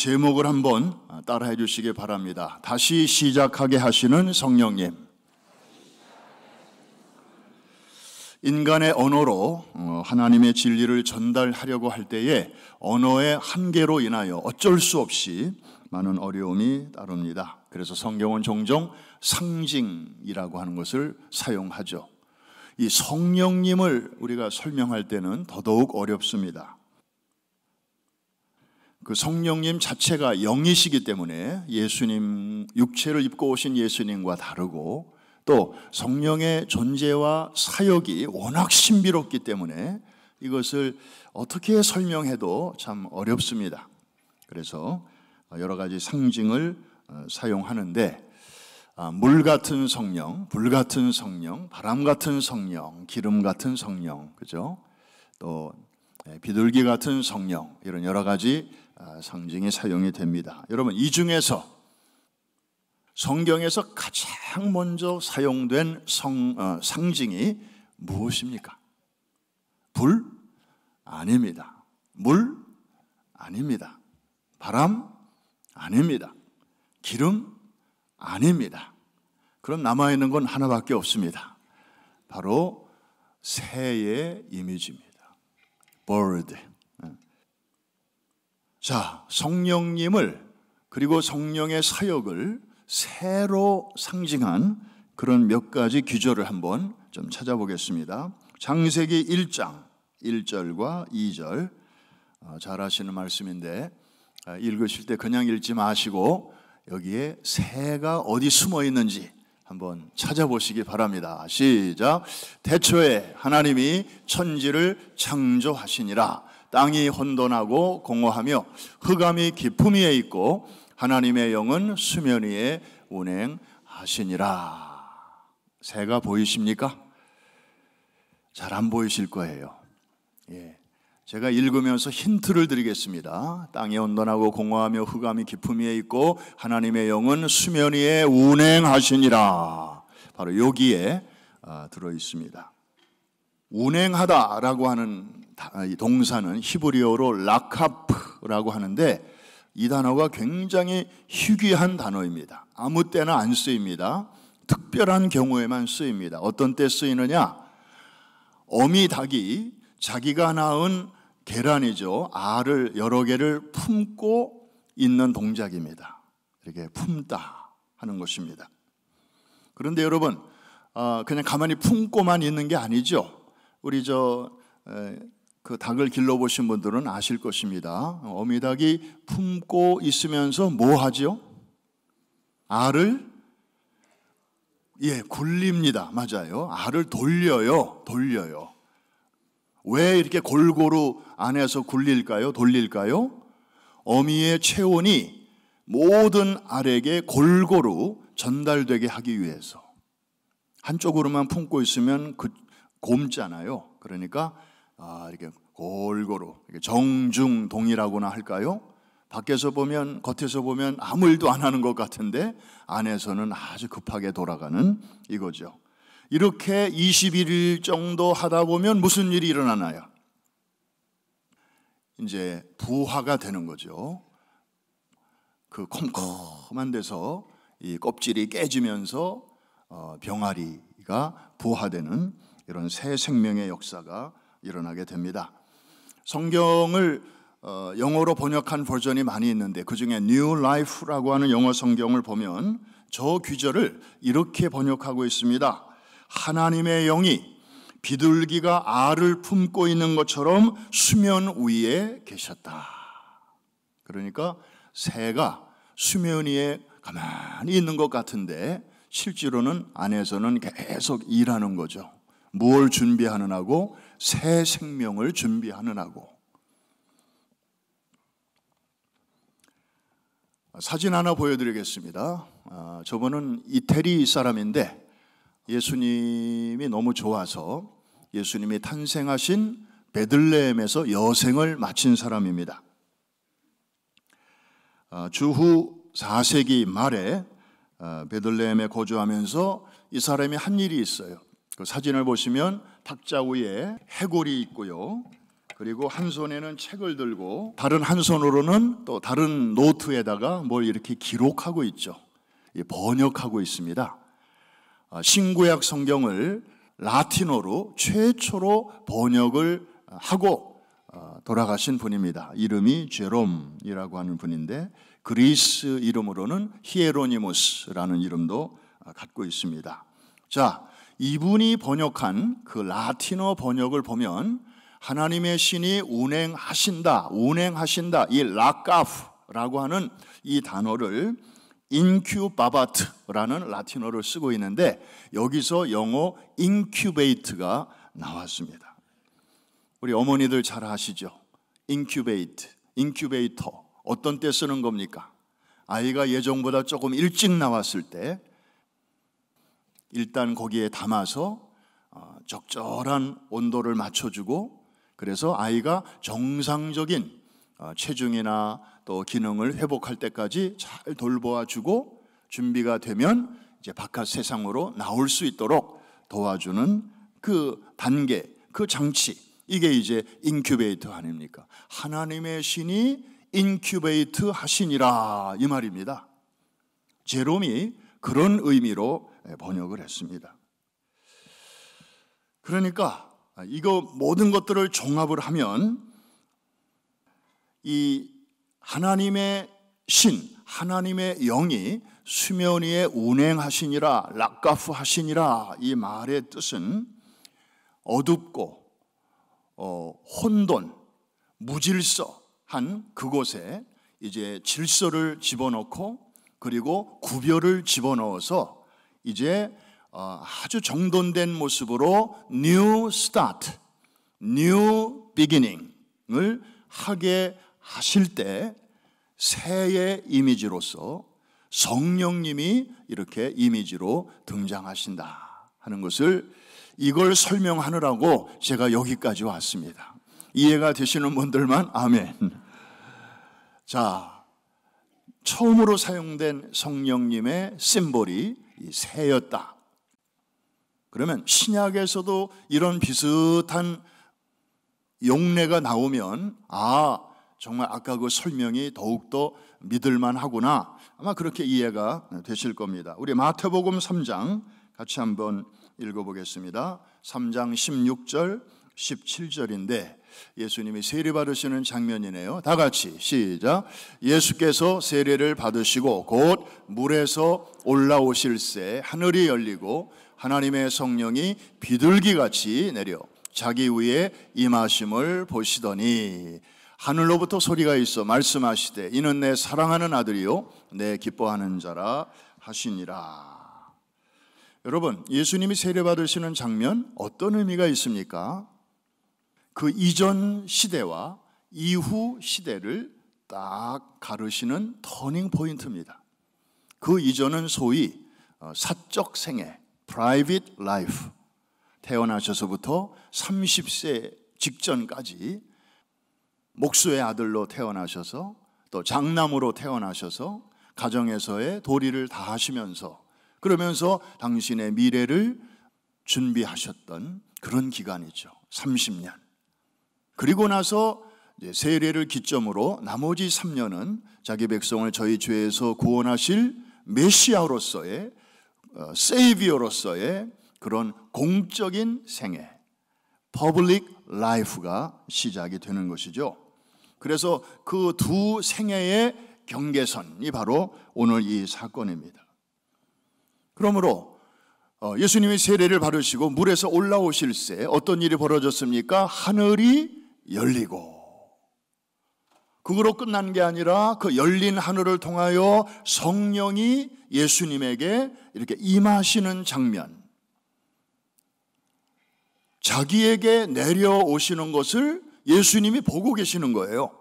제목을 한번 따라해 주시기 바랍니다. 다시 시작하게 하시는 성령님. 인간의 언어로 어, 하나님의 진리를 전달하려고 할 때에 언어의 한계로 인하여 어쩔 수 없이 많은 어려움이 따릅니다. 그래서 성경은 종종 상징이라고 하는 것을 사용하죠. 이 성령님을 우리가 설명할 때는 더더욱 어렵습니다. 그 성령님 자체가 영이시기 때문에 예수님 육체를 입고 오신 예수님과 다르고 또 성령의 존재와 사역이 워낙 신비롭기 때문에 이것을 어떻게 설명해도 참 어렵습니다. 그래서 여러 가지 상징을 어, 사용하는데 아, 물 같은 성령, 불 같은 성령, 바람 같은 성령, 기름 같은 성령, 그죠? 또 예, 비둘기 같은 성령 이런 여러 가지 아, 상징이 사용이 됩니다. 여러분 이 중에서 성경에서 가장 먼저 사용된 성, 어, 상징이 무엇입니까? 불? 아닙니다. 물? 아닙니다. 바람? 아닙니다. 기름? 아닙니다. 그럼 남아있는 건 하나밖에 없습니다. 바로 새의 이미지입니다. bird. 예. 자, 성령님을 그리고 성령의 사역을 새로 상징한 그런 몇 가지 규절을 한번 좀 찾아보겠습니다. 장세기 1장 1절과 2절 아, 잘 아시는 말씀인데 아, 읽으실 때 그냥 읽지 마시고 여기에 새가 어디 숨어 있는지 한번 찾아보시기 바랍니다. 시작. 대초에 하나님이 천지를 창조하시니라. 땅이 혼돈하고 공허하며 흑암이 깊음 위에 있고 하나님의 영은 수면 위에 운행하시니라. 새가 보이십니까? 잘 안 보이실 거예요. 예. 제가 읽으면서 힌트를 드리겠습니다. 땅이 온돈하고 공허하며 흑암이 깊음 위에 있고 하나님의 영은 수면 위에 운행하시니라. 바로 여기에 아, 들어 있습니다. 운행하다라고 하는 아, 동사는 히브리어로 라카프라고 하는데 이 단어가 굉장히 희귀한 단어입니다. 아무 때나 안 쓰입니다. 특별한 경우에만 쓰입니다. 어떤 때 쓰이느냐? 어미 닭이 자기가 낳은 계란이죠. 알을 여러 개를 품고 있는 동작입니다. 이렇게 품다 하는 것입니다. 그런데 여러분, 어, 그냥 가만히 품고만 있는 게 아니죠. 우리 저, 그 닭을 길러보신 분들은 아실 것입니다. 어미닭이 품고 있으면서 뭐 하죠? 알을 예, 굴립니다. 맞아요. 알을 돌려요. 돌려요. 왜 이렇게 골고루 안에서 굴릴까요? 돌릴까요? 어미의 체온이 모든 알에게 골고루 전달되게 하기 위해서. 한쪽으로만 품고 있으면 그 곰잖아요. 그러니까 아, 이렇게 골고루 정중동이라고나 할까요? 밖에서 보면 겉에서 보면 아무 일도 안 하는 것 같은데 안에서는 아주 급하게 돌아가는 이거죠. 이렇게 21일 정도 하다 보면 무슨 일이 일어나나요? 이제 부화가 되는 거죠. 그 컴컴한 데서 이 껍질이 깨지면서 어, 병아리가 부화되는 이런 새 생명의 역사가 일어나게 됩니다. 성경을 어, 영어로 번역한 버전이 많이 있는데 그 중에 New Life라고 하는 영어 성경을 보면 저 귀절을 이렇게 번역하고 있습니다. 하나님의 영이 비둘기가 알을 품고 있는 것처럼 수면 위에 계셨다. 그러니까 새가 수면 위에 가만히 있는 것 같은데 실제로는 안에서는 계속 일하는 거죠. 뭘 준비하느냐고 새 생명을 준비하느냐고 사진 하나 보여드리겠습니다. 아, 저분은 이태리 사람인데 예수님이 너무 좋아서 예수님이 탄생하신 베들레헴에서 여생을 마친 사람입니다. 아, 주후 4세기 말에 아, 베들레헴에 거주하면서 이 사람이 한 일이 있어요. 그 사진을 보시면 탁자 위에 해골이 있고요. 그리고 한 손에는 책을 들고 다른 한 손으로는 또 다른 노트에다가 뭘 이렇게 기록하고 있죠. 번역하고 있습니다. 어, 신구약 성경을 라틴어로 최초로 번역을 어, 하고 어, 돌아가신 분입니다. 이름이 제롬이라고 하는 분인데 그리스 이름으로는 히에로니모스라는 이름도 갖고 있습니다. 자, 이분이 번역한 그 라틴어 번역을 보면 하나님의 신이 운행하신다, 운행하신다, 이 라카프라고 하는 이 단어를 인큐바바트라는 라틴어를 쓰고 있는데 여기서 영어 인큐베이트가 나왔습니다. 우리 어머니들 잘 아시죠? 인큐베이트, 인큐베이터. 어떤 때 쓰는 겁니까? 아이가 예정보다 조금 일찍 나왔을 때 일단 거기에 담아서 어, 적절한 온도를 맞춰주고 그래서 아이가 정상적인 어, 체중이나 또 기능을 회복할 때까지 잘 돌보아 주고 준비가 되면 이제 바깥 세상으로 나올 수 있도록 도와주는 그 단계, 그 장치. 이게 이제 인큐베이터 아닙니까? 하나님의 신이 인큐베이트 하시니라 이 말입니다. 제롬이 그런 의미로 번역을 했습니다. 그러니까 이거 모든 것들을 종합을 하면 이 하나님의 신, 하나님의 영이 수면 위에 운행하시니라, 락가프 하시니라 이 말의 뜻은 어둡고 어, 혼돈, 무질서한 그곳에 이제 질서를 집어넣고 그리고 구별을 집어넣어서 이제 어, 아주 정돈된 모습으로 new start, new beginning을 하게 하실 때 새의 이미지로서 성령님이 이렇게 이미지로 등장하신다 하는 것을 이걸 설명하느라고 제가 여기까지 왔습니다. 이해가 되시는 분들만 아멘. 자, 처음으로 사용된 성령님의 심볼이 새였다. 그러면 신약에서도 이런 비슷한 용례가 나오면 아, 정말 아까 그 설명이 더욱더 믿을만 하구나. 아마 그렇게 이해가 되실 겁니다. 우리 마태복음 3장 같이 한번 읽어보겠습니다. 3장 16절, 17절인데 예수님이 세례 받으시는 장면이네요. 다 같이 시작. 예수께서 세례를 받으시고 곧 물에서 올라오실새 하늘이 열리고 하나님의 성령이 비둘기 같이 내려 자기 위에 임하심을 보시더니 하늘로부터 소리가 있어 말씀하시되 이는 내 사랑하는 아들이요 내 기뻐하는 자라 하시니라. 여러분, 예수님이 세례 받으시는 장면 어떤 의미가 있습니까? 그 이전 시대와 이후 시대를 딱 가르시는 터닝 포인트입니다. 그 이전은 소위 어, 사적 생애, private life, 태어나셔서부터 30세 직전까지 목수의 아들로 태어나셔서 또 장남으로 태어나셔서 가정에서의 도리를 다 하시면서 그러면서 당신의 미래를 준비하셨던 그런 기간이죠. 30년. 그리고 나서 세례를 기점으로 나머지 3년은 자기 백성을 저희 죄에서 구원하실 메시아로서의 어, 세이비어로서의 그런 공적인 생애, 퍼블릭 라이프가 시작이 되는 것이죠. 그래서 그 두 생애의 경계선이 바로 오늘 이 사건입니다. 그러므로 어, 예수님이 세례를 받으시고 물에서 올라오실 때 어떤 일이 벌어졌습니까? 하늘이 열리고 그거로 끝난 게 아니라 그 열린 하늘을 통하여 성령이 예수님에게 이렇게 임하시는 장면. 자기에게 내려오시는 것을 예수님이 보고 계시는 거예요.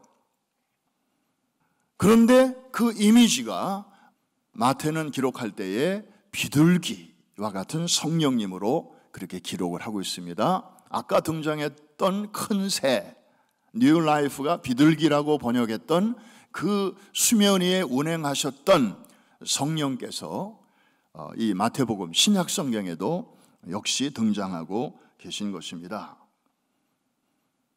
그런데 그 이미지가 마태는 기록할 때에 비둘기와 같은 성령님으로 그렇게 기록을 하고 있습니다. 아까 등장했던 큰 새, 뉴 라이프가 비둘기라고 번역했던 그 수면 위에 운행하셨던 성령께서 어, 이 마태복음 신약 성경에도 역시 등장하고 계신 것입니다.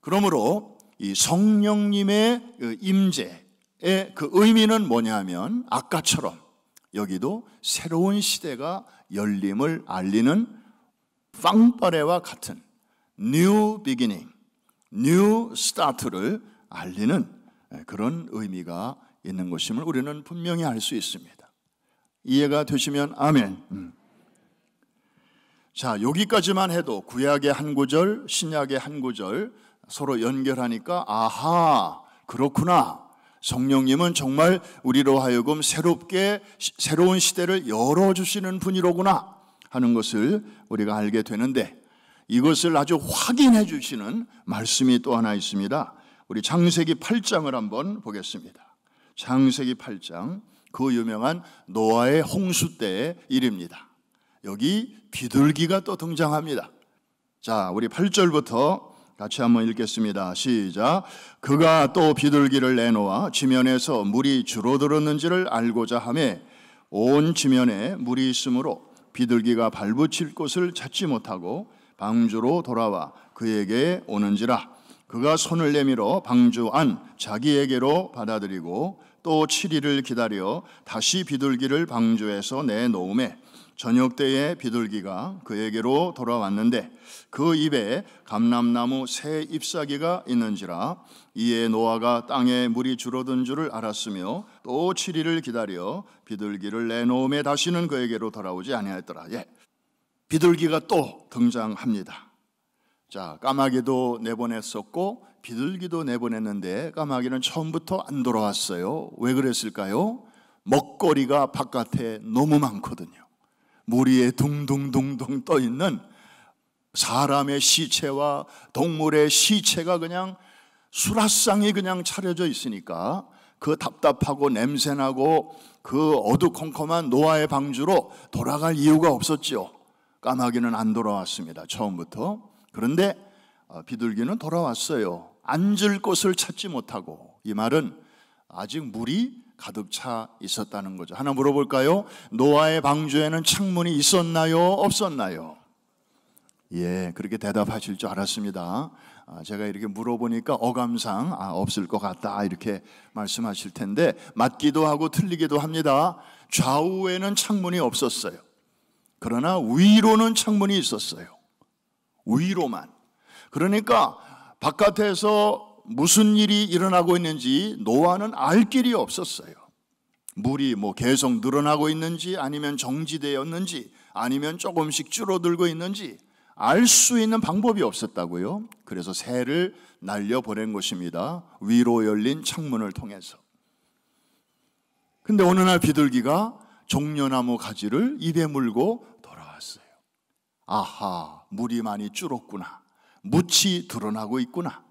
그러므로 이 성령님의 그 임재의 그 의미는 뭐냐면 아까처럼 여기도 새로운 시대가 열림을 알리는 빵빠레와 같은 new beginning, new start를 알리는 그런 의미가 있는 것임을 우리는 분명히 알 수 있습니다. 이해가 되시면 아멘. 음. 자, 여기까지만 해도 구약의 한 구절, 신약의 한 구절, 서로 연결하니까 아하 그렇구나 성령님은 정말 우리로 하여금 새롭게 새로운 시대를 열어 주시는 분이로구나 하는 것을 우리가 알게 되는데 이것을 아주 확인해 주시는 말씀이 또 하나 있습니다. 우리 창세기 8장을 한번 보겠습니다. 창세기 8장 그 유명한 노아의 홍수 때의 일입니다. 여기 비둘기가 또 등장합니다. 자, 우리 8절부터 같이 한번 읽겠습니다. 시작. 그가 또 비둘기를 내놓아 지면에서 물이 줄어들었는지를 알고자 하며 온 지면에 물이 있으므로 비둘기가 발붙일 곳을 찾지 못하고 방주로 돌아와 그에게 오는지라 그가 손을 내밀어 방주 안 자기에게로 받아들이고 또 7일을 기다려 다시 비둘기를 방주에서 내놓음에 저녁 때에 비둘기가 그에게로 돌아왔는데 그 입에 감람나무 새 잎사귀가 있는지라 이에 노아가 땅에 물이 줄어든 줄을 알았으며 또 7일을 기다려 비둘기를 내놓음에 다시는 그에게로 돌아오지 아니하였더라. 예. 비둘기가 또 등장합니다. 자, 까마귀도 내보냈었고 비둘기도 내보냈는데 까마귀는 처음부터 안 돌아왔어요. 왜 그랬을까요? 먹거리가 바깥에 너무 많거든요. 무리에 둥둥둥둥 떠 있는 사람의 시체와 동물의 시체가 그냥 수라상이 그냥 차려져 있으니까 그 답답하고 냄새나고 그 어두컴컴한 노아의 방주로 돌아갈 이유가 없었지요. 까마귀는 안 돌아왔습니다. 처음부터. 그런데 어, 비둘기는 돌아왔어요. 앉을 곳을 찾지 못하고 이 말은 아직 물이 가득 차 있었다는 거죠. 하나 물어볼까요? 노아의 방주에는 창문이 있었나요? 없었나요? 예, 그렇게 대답하실 줄 알았습니다. 아, 제가 이렇게 물어보니까 어감상 아, 없을 것 같다 이렇게 말씀하실 텐데 맞기도 하고 틀리기도 합니다. 좌우에는 창문이 없었어요. 그러나 위로는 창문이 있었어요. 위로만. 그러니까 바깥에서 무슨 일이 일어나고 있는지 노아는 알 길이 없었어요. 물이 뭐 계속 늘어나고 있는지 아니면 정지되었는지 아니면 조금씩 줄어들고 있는지 알 수 있는 방법이 없었다고요. 그래서 새를 날려보낸 것입니다. 위로 열린 창문을 통해서. 근데 어느 날 비둘기가 종려나무 가지를 입에 물고 돌아왔어요. 아하, 물이 많이 줄었구나. 무치 드러나고 있구나.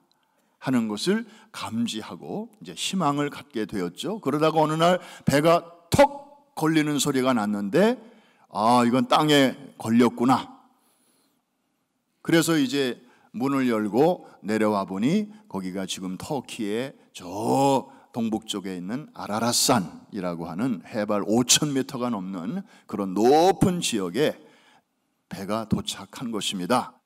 하는 것을 감지하고 이제 희망을 갖게 되었죠. 그러다가 어느 날 배가 턱 걸리는 소리가 났는데 아, 이건 땅에 걸렸구나. 그래서 이제 문을 열고 내려와 보니 거기가 지금 터키의 저 동북쪽에 있는 아라라산이라고 하는 해발 5 0 0 0가 넘는 그런 높은 지역에 배가 도착한 것입니다.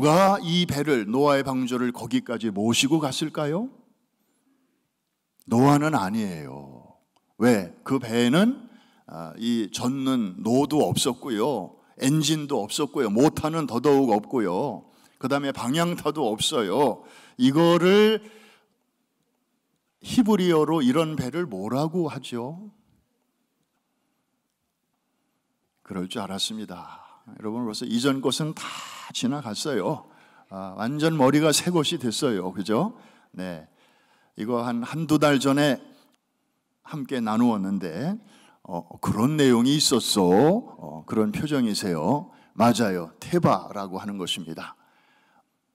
누가 이 배를 노아의 방주를 거기까지 모시고 갔을까요? 노아는 아니에요. 왜? 그 배에는 아, 이 젓는 노도 없었고요. 엔진도 없었고요. 모터는 더더욱 없고요. 그 다음에 방향타도 없어요. 이거를 히브리어로 이런 배를 뭐라고 하죠? 그럴 줄 알았습니다. 여러분 벌써 이전 것은 다 지나갔어요. 아, 완전 머리가 새 것이 됐어요. 그죠? 네. 이거 한 한두 달 전에 함께 나누었는데, 어, 그런 내용이 있었어. 어, 그런 표정이세요. 맞아요. 테바라고 하는 것입니다.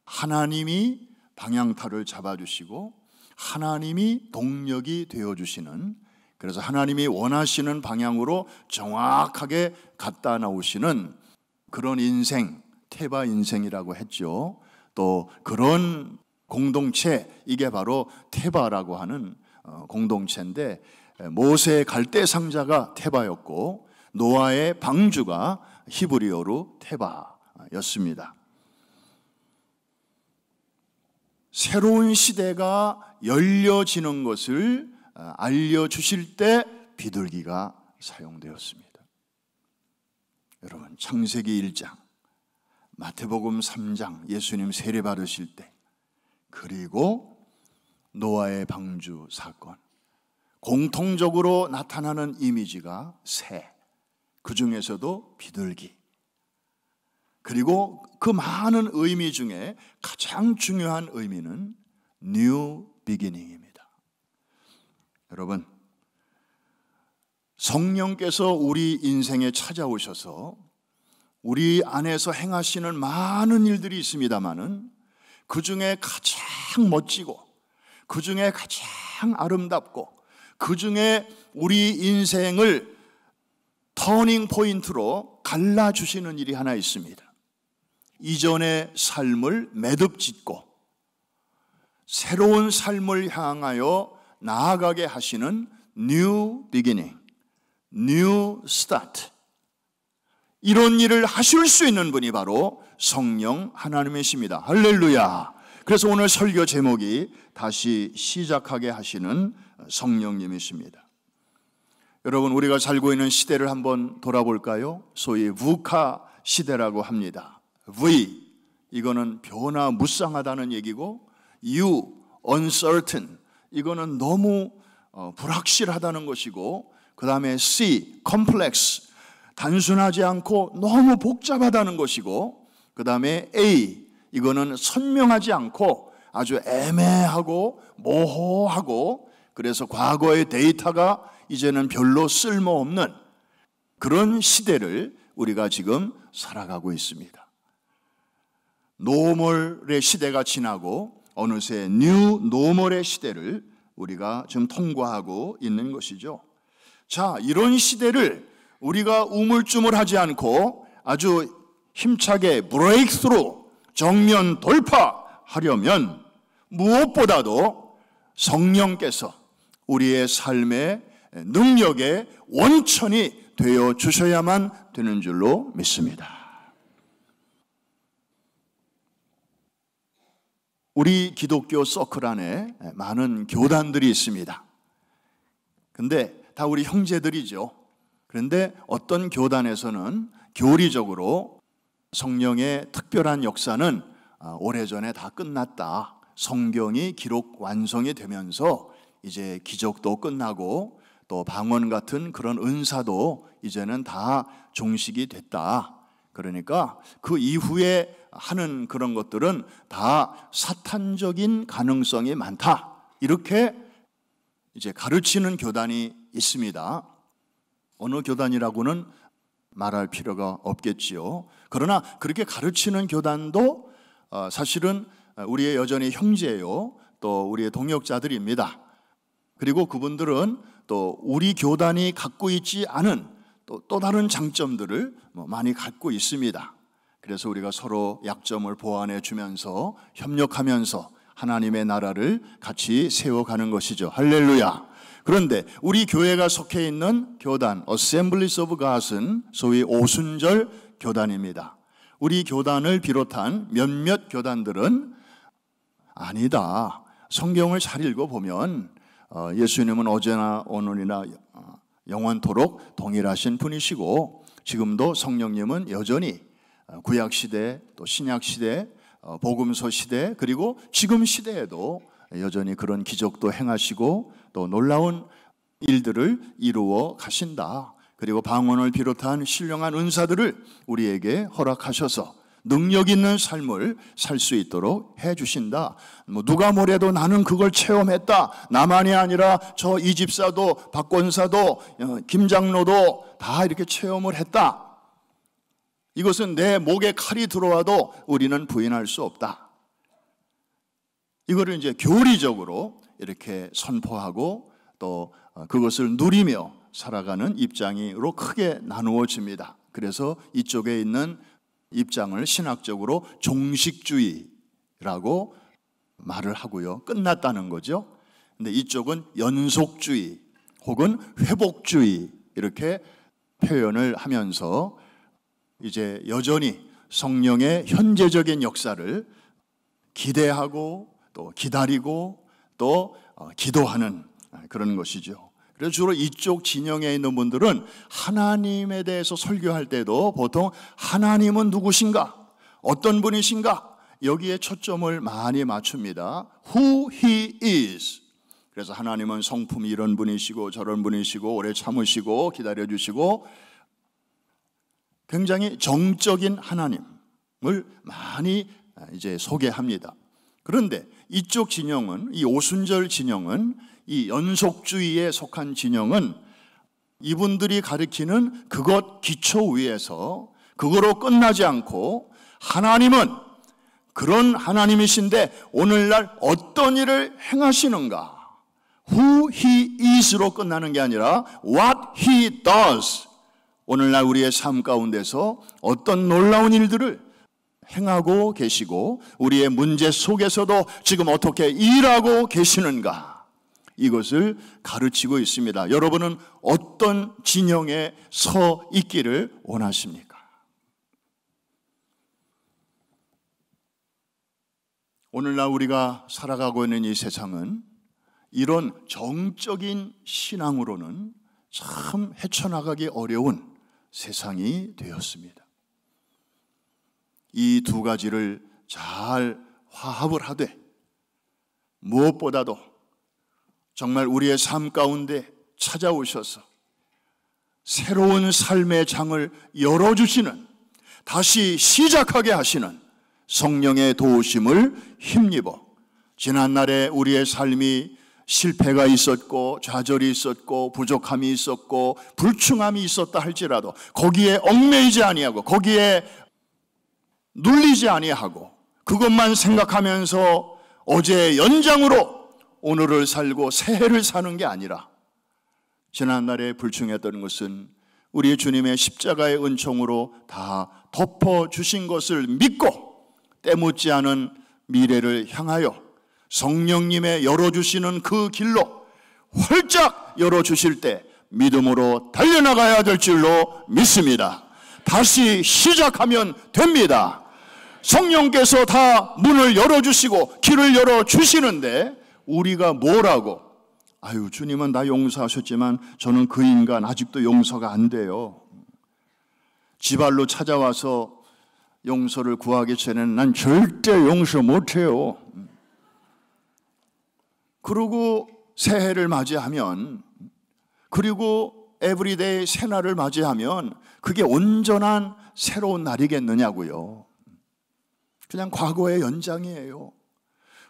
하나님이 방향타를 잡아주시고, 하나님이 동력이 되어주시는, 그래서 하나님이 원하시는 방향으로 정확하게 갖다 나오시는 그런 인생, 태바 인생이라고 했죠. 또 그런 공동체, 이게 바로 테바라고 하는 어, 공동체인데 모세의 갈대 상자가 테바였고 노아의 방주가 히브리어로 테바였습니다. 새로운 시대가 열려지는 것을 어, 알려주실 때 비둘기가 사용되었습니다. 여러분 창세기 1장 마태복음 3장 예수님 세례 받으실 때 그리고 노아의 방주 사건 공통적으로 나타나는 이미지가 새, 그 중에서도 비둘기. 그리고 그 많은 의미 중에 가장 중요한 의미는 뉴 비기닝입니다. 여러분, 성령께서 우리 인생에 찾아오셔서 우리 안에서 행하시는 많은 일들이 있습니다만은 그 중에 가장 멋지고 그 중에 가장 아름답고 그 중에 우리 인생을 터닝 포인트로 갈라 주시는 일이 하나 있습니다. 이전의 삶을 매듭 짓고 새로운 삶을 향하여 나아가게 하시는 뉴 비기닝. new start. 이런 일을 하실 수 있는 분이 바로 성령 하나님이십니다. 할렐루야. 그래서 오늘 설교 제목이 다시 시작하게 하시는 성령님이십니다. 여러분, 우리가 살고 있는 시대를 한번 돌아볼까요? 소위 VUCA 시대라고 합니다. V, 이거는 변화 무쌍하다는 얘기고, U, uncertain, 이거는 너무 어, 불확실하다는 것이고, 그 다음에 C, complex. 단순하지 않고 너무 복잡하다는 것이고, 그 다음에 A, 이거는 선명하지 않고 아주 애매하고 모호하고, 그래서 과거의 데이터가 이제는 별로 쓸모없는 그런 시대를 우리가 지금 살아가고 있습니다. 노멀의 시대가 지나고 어느새 뉴 노멀의 시대를 우리가 지금 통과하고 있는 것이죠. 자, 이런 시대를 우리가 우물쭈물하지 않고 아주 힘차게 브레이크스로 정면 돌파하려면 무엇보다도 성령께서 우리의 삶의 능력의 원천이 되어 주셔야만 되는 줄로 믿습니다. 우리 기독교 서클 안에 많은 교단들이 있습니다. 근데 다 우리 형제들이죠. 그런데 어떤 교단에서는 교리적으로 성령의 특별한 역사는 아, 오래전에 다 끝났다. 성경이 기록 완성이 되면서 이제 기적도 끝나고 또 방언 같은 그런 은사도 이제는 다 종식이 됐다. 그러니까 그 이후에 하는 그런 것들은 다 사탄적인 가능성이 많다. 이렇게 이제 가르치는 교단이 있습니다. 어느 교단이라고는 말할 필요가 없겠지요. 그러나 그렇게 가르치는 교단도 어, 사실은 우리의 여전히 형제요. 또 우리의 동역자들입니다. 그리고 그분들은 또 우리 교단이 갖고 있지 않은 또 다른 장점들을 뭐 많이 갖고 있습니다. 그래서 우리가 서로 약점을 보완해 주면서 협력하면서 하나님의 나라를 같이 세워가는 것이죠. 할렐루야. 그런데 우리 교회가 속해 있는 교단 어셈블리스 오브 가스는 소위 오순절 교단입니다. 우리 교단을 비롯한 몇몇 교단들은 아니다. 성경을 잘 읽어보면 어, 예수님은 어제나 오늘이나 어, 영원토록 동일하신 분이시고 지금도 성령님은 여전히 어, 구약시대 또 신약시대 복음서 시대 그리고 지금 시대에도 여전히 그런 기적도 행하시고 또 놀라운 일들을 이루어 가신다. 그리고 방언을 비롯한 신령한 은사들을 우리에게 허락하셔서 능력 있는 삶을 살 수 있도록 해 주신다. 뭐 누가 뭐래도 나는 그걸 체험했다. 나만이 아니라 저이 집사도 박권사도 어, 김장로도 다 이렇게 체험을 했다. 이것은 내 목에 칼이 들어와도 우리는 부인할 수 없다. 이거를 이제 교리적으로 이렇게 선포하고 또 어, 그것을 누리며 살아가는 입장으로 크게 나누어집니다. 그래서 이쪽에 있는 입장을 신학적으로 종식주의라고 말을 하고요. 끝났다는 거죠. 근데 이쪽은 연속주의 혹은 회복주의 이렇게 표현을 하면서 이제 여전히 성령의 현재적인 역사를 기대하고 또 기다리고 또 어, 기도하는 아, 그런 것이죠. 그래서 주로 이쪽 진영에 있는 분들은 하나님에 대해서 설교할 때도 보통 하나님은 누구신가? 어떤 분이신가? 여기에 초점을 많이 맞춥니다. Who he is. 그래서 하나님은 성품이 이런 분이시고 저런 분이시고 오래 참으시고 기다려주시고 굉장히 정적인 하나님을 많이 아, 이제 소개합니다. 그런데 이쪽 진영은 이 오순절 진영은 이 연속주의에 속한 진영은 이분들이 가리키는 그것 기초 위에서 그거로 끝나지 않고 하나님은 그런 하나님이신데 오늘날 어떤 일을 행하시는가? Who he is로 끝나는 게 아니라 what he does 오늘날 우리의 삶 가운데서 어떤 놀라운 일들을 행하고 계시고 우리의 문제 속에서도 지금 어떻게 일하고 계시는가 이것을 가르치고 있습니다. 여러분은 어떤 진영에 서 있기를 원하십니까? 오늘날 우리가 살아가고 있는 이 세상은 이런 정적인 신앙으로는 참 헤쳐나가기 어려운 세상이 되었습니다. 이두 가지를 잘 화합을 하되 무엇보다도 정말 우리의 삶 가운데 찾아오셔서 새로운 삶의 장을 열어주시는 다시 시작하게 하시는 성령의 도우심을 힘입어 지난날에 우리의 삶이 실패가 있었고 좌절이 있었고 부족함이 있었고 불충함이 있었다 할지라도 거기에 얽매이지 아니하고 거기에 눌리지 아니하고 그것만 생각하면서 어제 연장으로 오늘을 살고 새해를 사는 게 아니라 지난날에 불충했던 것은 우리 주님의 십자가의 은총으로 다 덮어주신 것을 믿고 때묻지 않은 미래를 향하여 성령님의 열어주시는 그 길로 활짝 열어주실 때 믿음으로 달려나가야 될 줄로 믿습니다. 다시 시작하면 됩니다. 성령께서 다 문을 열어주시고 길을 열어주시는데 우리가 뭐라고? 아유, 주님은 나 용서하셨지만 저는 그 인간 아직도 용서가 안 돼요. 지발로 찾아와서 용서를 구하기 전에는 난 절대 용서 못해요. 그리고 새해를 맞이하면 그리고 에브리데이 새날을 맞이하면 그게 온전한 새로운 날이겠느냐고요. 그냥 과거의 연장이에요.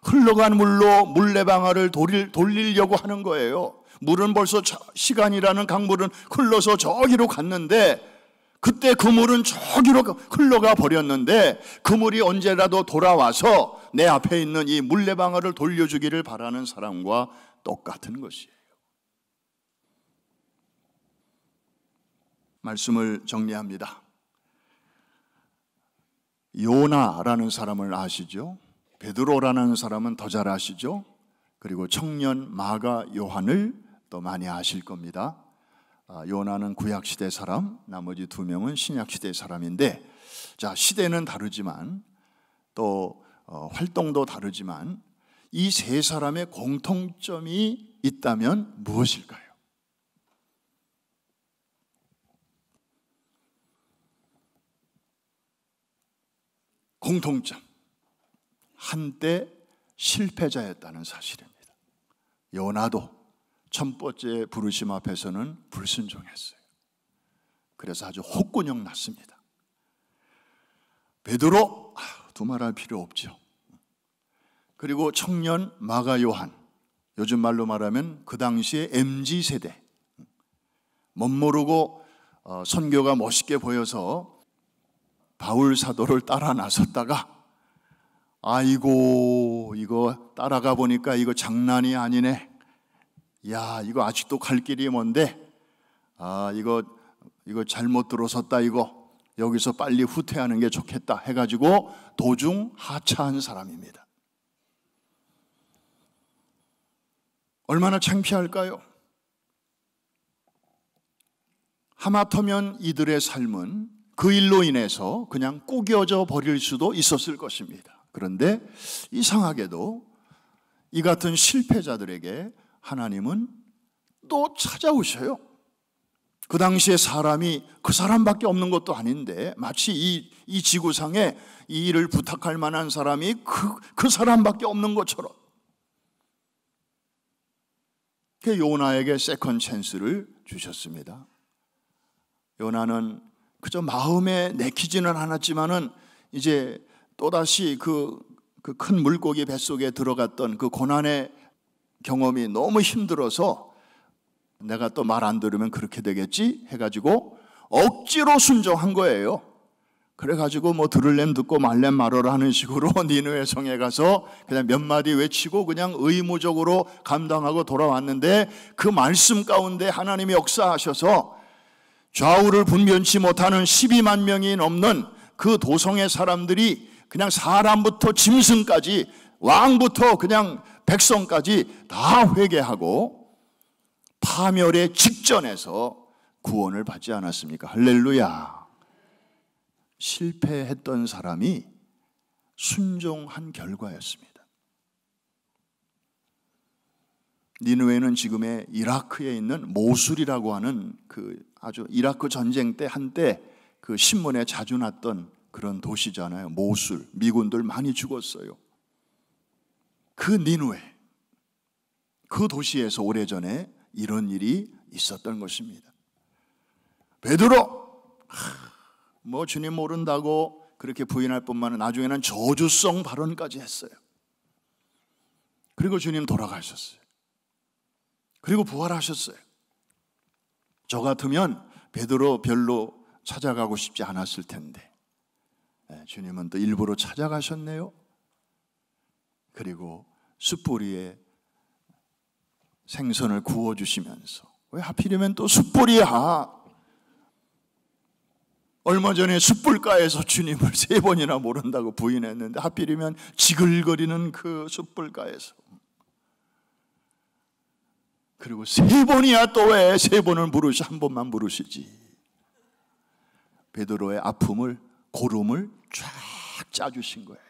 흘러간 물로 물레방아를 돌릴, 돌리려고 하는 거예요. 물은 벌써 시간이라는 강물은 흘러서 저기로 갔는데 그때 그 물은 저기로 흘러가 버렸는데 그 물이 언제라도 돌아와서 내 앞에 있는 이 물레방아를 돌려주기를 바라는 사람과 똑같은 것이에요. 말씀을 정리합니다. 요나라는 사람을 아시죠? 베드로라는 사람은 더 잘 아시죠? 그리고 청년 마가 요한을 또 많이 아실 겁니다. 아, 요나는 구약 시대 사람, 나머지 두 명은 신약 시대 사람인데, 자 시대는 다르지만 또 어, 활동도 다르지만 이 세 사람의 공통점이 있다면 무엇일까요? 공통점. 한때 실패자였다는 사실입니다. 요나도 첫 번째 부르심 앞에서는 불순종했어요. 그래서 아주 혹군형 났습니다. 베드로 아, 두말할 필요 없죠. 그리고 청년 마가 요한 요즘 말로 말하면 그 당시에 mz 세대 멋모르고 어, 선교가 멋있게 보여서 바울 사도를 따라 나섰다가 아이고 이거 따라가 보니까 이거 장난이 아니네. 야 이거 아직도 갈 길이 먼데. 아 이거 이거 잘못 들어섰다 이거 여기서 빨리 후퇴하는 게 좋겠다 해가지고 도중 하차한 사람입니다. 얼마나 창피할까요? 하마터면 이들의 삶은 그 일로 인해서 그냥 꾸겨져 버릴 수도 있었을 것입니다. 그런데 이상하게도 이 같은 실패자들에게 하나님은 또 찾아오셔요. 그 당시에 사람이 그 사람밖에 없는 것도 아닌데 마치 이, 이 지구상에 이 일을 부탁할 만한 사람이 그, 그 사람밖에 없는 것처럼 그 요나에게 세컨 찬스를 주셨습니다. 요나는 그저 마음에 내키지는 않았지만은 이제 또다시 그, 그 큰 물고기 뱃속에 들어갔던 그 고난의 경험이 너무 힘들어서 내가 또 말 안 들으면 그렇게 되겠지 해가지고 억지로 순종한 거예요. 그래가지고 뭐 들을렘 듣고 말렘 말어라 하는 식으로 니누의 성에 가서 그냥 몇 마디 외치고 그냥 의무적으로 감당하고 돌아왔는데 그 말씀 가운데 하나님이 역사하셔서 좌우를 분변치 못하는 12만 명이 넘는 그 도성의 사람들이 그냥 사람부터 짐승까지 왕부터 그냥 백성까지 다 회개하고 파멸의 직전에서 구원을 받지 않았습니까? 할렐루야. 실패했던 사람이 순종한 결과였습니다. 니누에는 지금의 이라크에 있는 모술이라고 하는 그 아주 이라크 전쟁 때 한때 그 신문에 자주 났던 그런 도시잖아요. 모술 미군들 많이 죽었어요. 그 니누에 그 도시에서 오래전에 이런 일이 있었던 것입니다. 베드로 뭐 주님 모른다고 그렇게 부인할 뿐만 아니라 나중에는 저주성 발언까지 했어요. 그리고 주님 돌아가셨어요. 그리고 부활하셨어요. 저 같으면 베드로 별로 찾아가고 싶지 않았을 텐데 예, 주님은 또 일부러 찾아가셨네요. 그리고 숯불이에 생선을 구워 주시면서 왜 하필이면 또 숯불이야? 얼마 전에 숯불가에서 주님을 세 번이나 모른다고 부인했는데 하필이면 지글거리는 그 숯불가에서 그리고 세 번이야 또 왜 세 번을 부르시 한 번만 부르시지. 베드로의 아픔을 고름을 쫙 짜주신 거예요.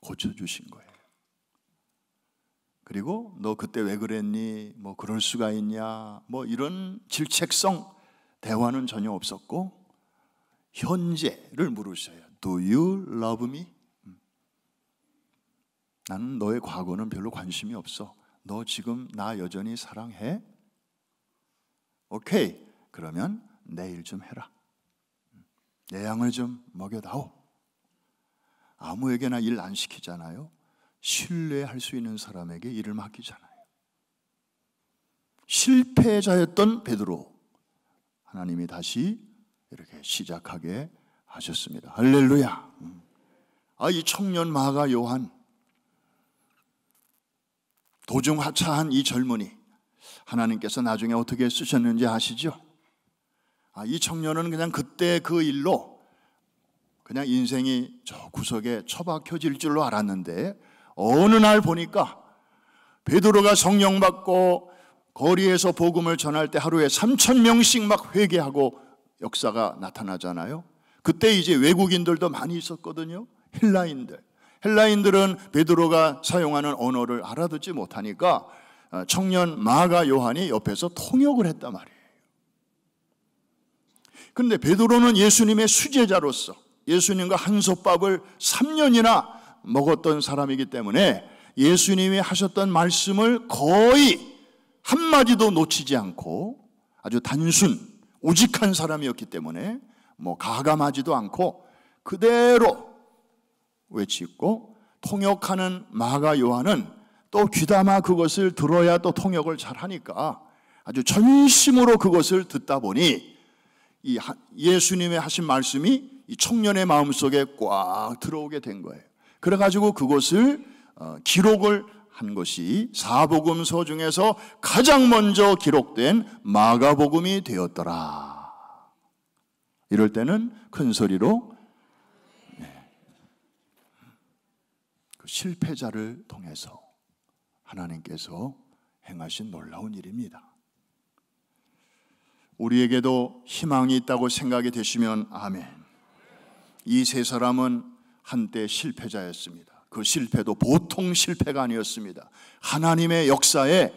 고쳐주신 거예요. 그리고 너 그때 왜 그랬니? 뭐 그럴 수가 있냐? 뭐 이런 질책성 대화는 전혀 없었고 현재를 물으셔요. Do you love me? 음. 나는 너의 과거는 별로 관심이 없어. 너 지금 나 여전히 사랑해? 오케이. 그러면 내일 좀 해라. 내 양을 좀 먹여다오. 아무에게나 일 안 시키잖아요. 신뢰할 수 있는 사람에게 일을 맡기잖아요. 실패자였던 베드로 하나님이 다시 이렇게 시작하게 하셨습니다. 할렐루야. 음. 아이 청년 마가 요한 도중 하차한 이 젊은이 하나님께서 나중에 어떻게 쓰셨는지 아시죠? 아, 이 청년은 그냥 그때 그 일로 그냥 인생이 저 구석에 처박혀질 줄로 알았는데 어느 날 보니까 베드로가 성령 받고 거리에서 복음을 전할 때 하루에 3천 명씩 막 회개하고 역사가 나타나잖아요. 그때 이제 외국인들도 많이 있었거든요. 헬라인들. 헬라인들은 베드로가 사용하는 언어를 알아듣지 못하니까 어, 청년 마가 요한이 옆에서 통역을 했단 말이에요. 그런데 베드로는 예수님의 수제자로서 예수님과 한솥밥을 3년이나 먹었던 사람이기 때문에 예수님이 하셨던 말씀을 거의 한마디도 놓치지 않고 아주 단순, 우직한 사람이었기 때문에 뭐 가감하지도 않고 그대로 외치고 통역하는 마가 요한은 또 귀담아 그것을 들어야 또 통역을 잘하니까 아주 전심으로 그것을 듣다 보니 이 예수님의 하신 말씀이 이 청년의 마음속에 꽉 들어오게 된 거예요. 그래가지고 그것을 어, 기록을 한 것이 사복음서 중에서 가장 먼저 기록된 마가복음이 되었더라. 이럴 때는 큰 소리로 실패자를 통해서 하나님께서 행하신 놀라운 일입니다. 우리에게도 희망이 있다고 생각이 되시면 아멘. 이 세 사람은 한때 실패자였습니다. 그 실패도 보통 실패가 아니었습니다. 하나님의 역사에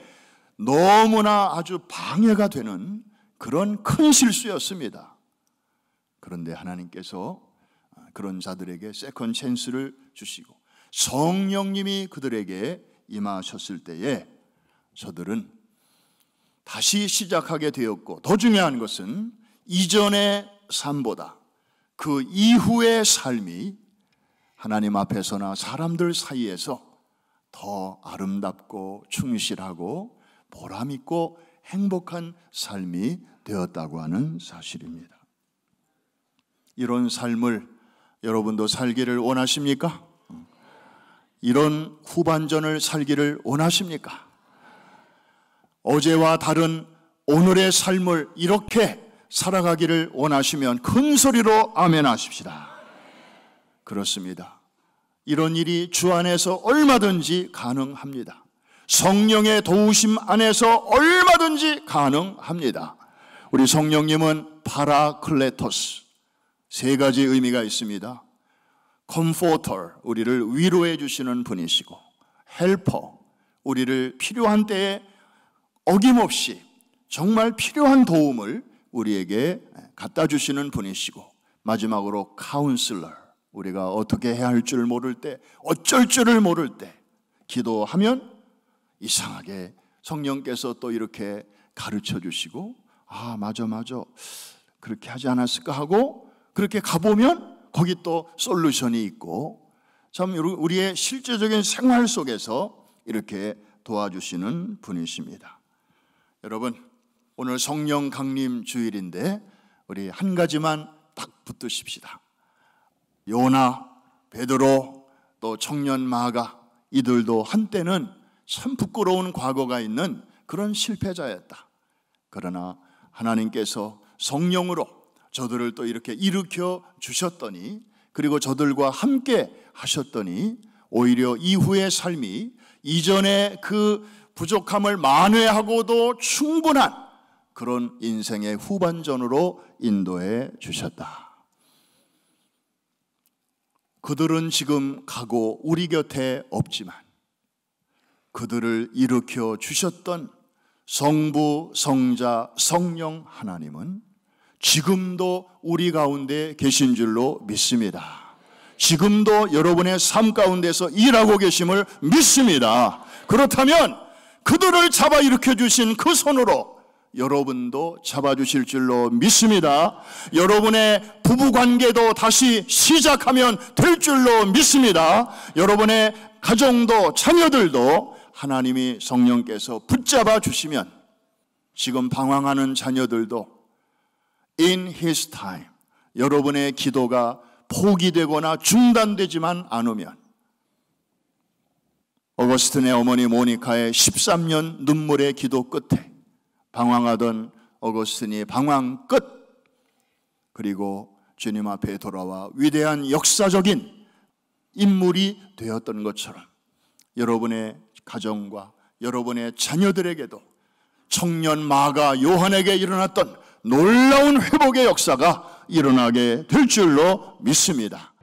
너무나 아주 방해가 되는 그런 큰 실수였습니다. 그런데 하나님께서 그런 자들에게 세컨 찬스를 주시고 성령님이 그들에게 임하셨을 때에 저들은 다시 시작하게 되었고 더 중요한 것은 이전의 삶보다 그 이후의 삶이 하나님 앞에서나 사람들 사이에서 더 아름답고 충실하고 보람있고 행복한 삶이 되었다고 하는 사실입니다. 이런 삶을 여러분도 살기를 원하십니까? 이런 후반전을 살기를 원하십니까? 어제와 다른 오늘의 삶을 이렇게 살아가기를 원하시면 큰 소리로 아멘 하십시다. 그렇습니다. 이런 일이 주 안에서 얼마든지 가능합니다. 성령의 도우심 안에서 얼마든지 가능합니다. 우리 성령님은 파라클레토스. 세 가지 의미가 있습니다. 컴포터 우리를 위로해 주시는 분이시고 헬퍼 우리를 필요한 때에 어김없이 정말 필요한 도움을 우리에게 갖다 주시는 분이시고 마지막으로 카운슬러 우리가 어떻게 해야 할 줄 모를 때 어쩔 줄을 모를 때 기도하면 이상하게 성령께서 또 이렇게 가르쳐 주시고 아 맞아 맞아 그렇게 하지 않았을까 하고 그렇게 가보면 거기 또 솔루션이 있고 참 우리의 실제적인 생활 속에서 이렇게 도와주시는 분이십니다. 여러분 오늘 성령 강림 주일인데 우리 한 가지만 딱 붙드십시다. 요나, 베드로, 또 청년 마가 이들도 한때는 참 부끄러운 과거가 있는 그런 실패자였다. 그러나 하나님께서 성령으로 저들을 또 이렇게 일으켜 주셨더니 그리고 저들과 함께 하셨더니 오히려 이후의 삶이 이전의 그 부족함을 만회하고도 충분한 그런 인생의 후반전으로 인도해 주셨다. 그들은 지금 가고 우리 곁에 없지만 그들을 일으켜 주셨던 성부, 성자, 성령 하나님은 지금도 우리 가운데 계신 줄로 믿습니다. 지금도 여러분의 삶 가운데서 일하고 계심을 믿습니다. 그렇다면 그들을 잡아 일으켜 주신 그 손으로 여러분도 잡아주실 줄로 믿습니다. 여러분의 부부 관계도 다시 시작하면 될 줄로 믿습니다. 여러분의 가정도 자녀들도 하나님이 성령께서 붙잡아 주시면 지금 방황하는 자녀들도 in his time. 여러분의 기도가 포기되거나 중단되지만 않으면 어거스틴의 어머니 모니카의 13년 눈물의 기도 끝에 방황하던 어거스틴이 방황 끝 그리고 주님 앞에 돌아와 위대한 역사적인 인물이 되었던 것처럼 여러분의 가정과 여러분의 자녀들에게도 청년 마가 요한에게 일어났던 놀라운 회복의 역사가 일어나게 될 줄로 믿습니다.